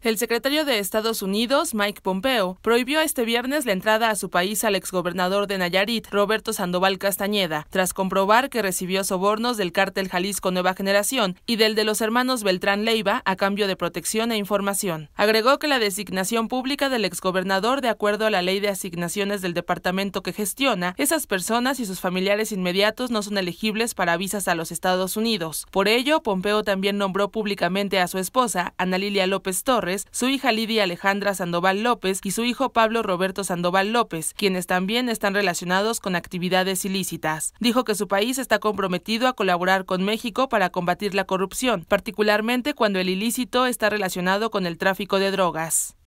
El secretario de Estados Unidos, Mike Pompeo, prohibió este viernes la entrada a su país al exgobernador de Nayarit, Roberto Sandoval Castañeda, tras comprobar que recibió sobornos del cártel Jalisco Nueva Generación y del de los hermanos Beltrán Leiva a cambio de protección e información. Agregó que la designación pública del exgobernador, de acuerdo a la ley de asignaciones del departamento que gestiona, esas personas y sus familiares inmediatos no son elegibles para visas a los Estados Unidos. Por ello, Pompeo también nombró públicamente a su esposa, Ana Lilia López Torres, su hija Lidia Alejandra Sandoval López y su hijo Pablo Roberto Sandoval López, quienes también están relacionados con actividades ilícitas. Dijo que su país está comprometido a colaborar con México para combatir la corrupción, particularmente cuando el ilícito está relacionado con el tráfico de drogas.